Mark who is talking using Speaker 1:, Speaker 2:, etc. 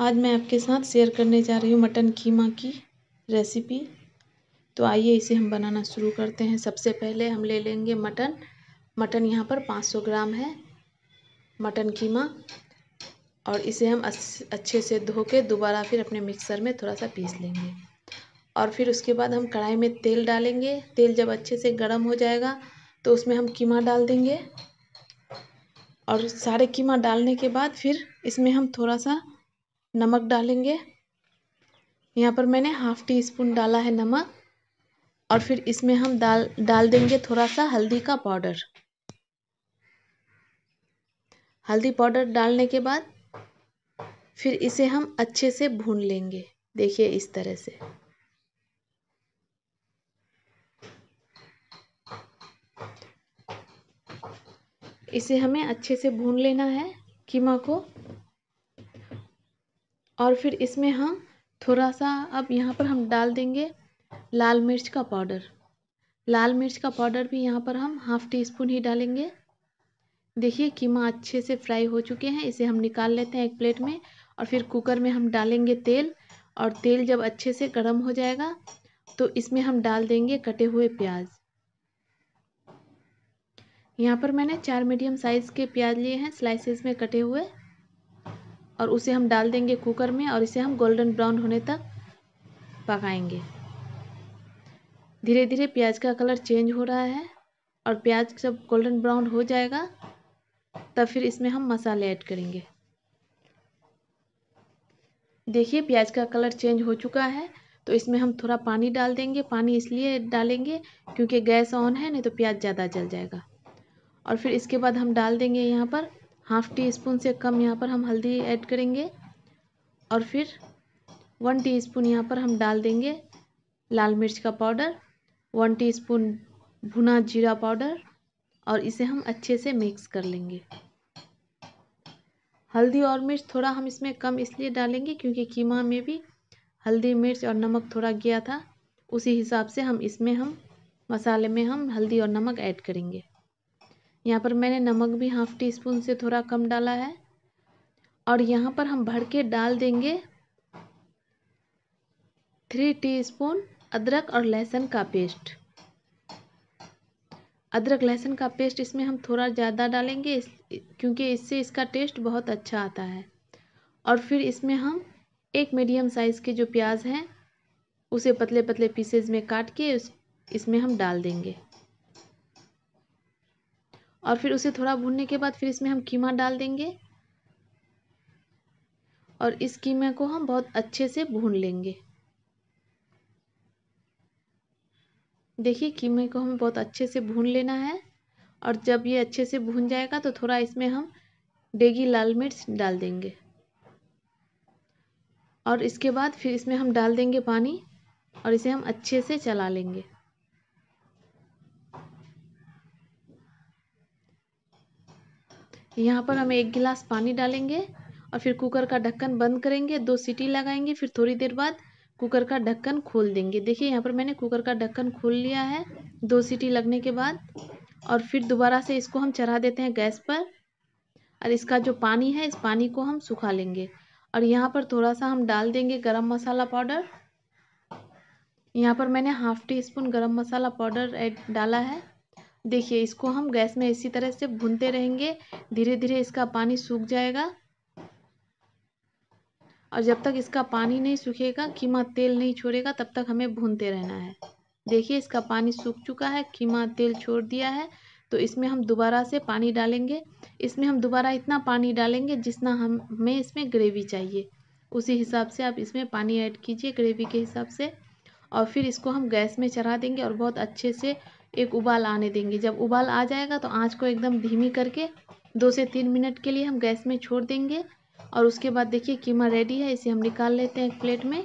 Speaker 1: आज मैं आपके साथ शेयर करने जा रही हूँ मटन कीमा की रेसिपी तो आइए इसे हम बनाना शुरू करते हैं सबसे पहले हम ले लेंगे मटन मटन यहाँ पर 500 ग्राम है मटन कीमा और इसे हम अच्छे से धो के दोबारा फिर अपने मिक्सर में थोड़ा सा पीस लेंगे और फिर उसके बाद हम कढ़ाई में तेल डालेंगे तेल जब अच्छे से गर्म हो जाएगा तो उसमें हम कीमा डाल देंगे और सारे कीमा डालने के बाद फिर इसमें हम थोड़ा सा नमक डालेंगे यहाँ पर मैंने हाफ़ टी स्पून डाला है नमक और फिर इसमें हम डाल डाल देंगे थोड़ा सा हल्दी का पाउडर हल्दी पाउडर डालने के बाद फिर इसे हम अच्छे से भून लेंगे देखिए इस तरह से इसे हमें अच्छे से भून लेना है कीमा को और फिर इसमें हम थोड़ा सा अब यहाँ पर हम डाल देंगे लाल मिर्च का पाउडर लाल मिर्च का पाउडर भी यहाँ पर हम हाफ़ टी स्पून ही डालेंगे देखिए कीमा अच्छे से फ्राई हो चुके हैं इसे हम निकाल लेते हैं एक प्लेट में और फिर कुकर में हम डालेंगे तेल और तेल जब अच्छे से गर्म हो जाएगा तो इसमें हम डाल देंगे कटे हुए प्याज यहाँ पर मैंने चार मीडियम साइज़ के प्याज लिए हैं स्लाइसेस में कटे हुए और उसे हम डाल देंगे कुकर में और इसे हम गोल्डन ब्राउन होने तक पकाएंगे धीरे धीरे प्याज का कलर चेंज हो रहा है और प्याज जब गोल्डन ब्राउन हो जाएगा तब फिर इसमें हम मसाले ऐड करेंगे देखिए प्याज का कलर चेंज हो चुका है तो इसमें हम थोड़ा पानी डाल देंगे पानी इसलिए डालेंगे क्योंकि गैस ऑन है नहीं तो प्याज ज़्यादा जल जाएगा और फिर इसके बाद हम डाल देंगे यहाँ पर हाफ़ टी स्पून से कम यहाँ पर हम हल्दी ऐड करेंगे और फिर वन टी स्पून यहाँ पर हम डाल देंगे लाल मिर्च का पाउडर वन टी स्पून भुना जीरा पाउडर और इसे हम अच्छे से मिक्स कर लेंगे हल्दी और मिर्च थोड़ा हम इसमें कम इसलिए डालेंगे क्योंकि कीमा में भी हल्दी मिर्च और नमक थोड़ा गया था उसी हिसाब से हम इसमें हम मसाले में हम हल्दी और नमक ऐड करेंगे यहाँ पर मैंने नमक भी हाफ़ टी स्पून से थोड़ा कम डाला है और यहाँ पर हम भर के डाल देंगे थ्री टी स्पून अदरक और लहसुन का पेस्ट अदरक लहसुन का पेस्ट इसमें हम थोड़ा ज़्यादा डालेंगे इस, क्योंकि इससे इसका टेस्ट बहुत अच्छा आता है और फिर इसमें हम एक मीडियम साइज़ के जो प्याज हैं उसे पतले पतले पीसेज में काट के उस इसमें हम डाल देंगे और फिर उसे थोड़ा भूनने के बाद फिर इसमें हम कीमा डाल देंगे और इस कीमे को हम बहुत अच्छे से भून लेंगे देखिए कीमे को हमें बहुत अच्छे से भून लेना है और जब ये अच्छे से भून जाएगा तो थोड़ा इसमें हम डेगी लाल मिर्च डाल देंगे और इसके बाद फिर इसमें हम डाल देंगे पानी और इसे हम अच्छे से चला लेंगे यहाँ पर हम एक गिलास पानी डालेंगे और फिर कुकर का ढक्कन बंद करेंगे दो सीटी लगाएंगे फिर थोड़ी देर बाद कुकर का ढक्कन खोल देंगे देखिए यहाँ पर मैंने कुकर का ढक्कन खोल लिया है दो सीटी लगने के बाद और फिर दोबारा से इसको हम चढ़ा देते हैं गैस पर और इसका जो पानी है इस पानी को हम सुखा लेंगे और यहाँ पर थोड़ा सा हम डाल देंगे गरम मसाला पाउडर यहाँ पर मैंने हाफ़ टी स्पून गरम मसाला पाउडर एड डाला है देखिए इसको हम गैस में इसी तरह से भूनते रहेंगे धीरे धीरे इसका पानी सूख जाएगा और जब तक इसका पानी नहीं सूखेगा कीमा तेल नहीं छोड़ेगा तब तक हमें भूनते रहना है देखिए इसका पानी सूख चुका है कीमा तेल छोड़ दिया है तो इसमें हम दोबारा से पानी डालेंगे इसमें हम दोबारा इतना पानी डालेंगे जितना हम हमें इसमें ग्रेवी चाहिए उसी हिसाब से आप इसमें पानी ऐड कीजिए ग्रेवी के हिसाब से और फिर इसको हम गैस में चढ़ा देंगे और बहुत अच्छे से एक उबाल आने देंगे जब उबाल आ जाएगा तो आँच को एकदम धीमी करके दो से तीन मिनट के लिए हम गैस में छोड़ देंगे और उसके बाद देखिए कीमा रेडी है इसे हम निकाल लेते हैं एक प्लेट में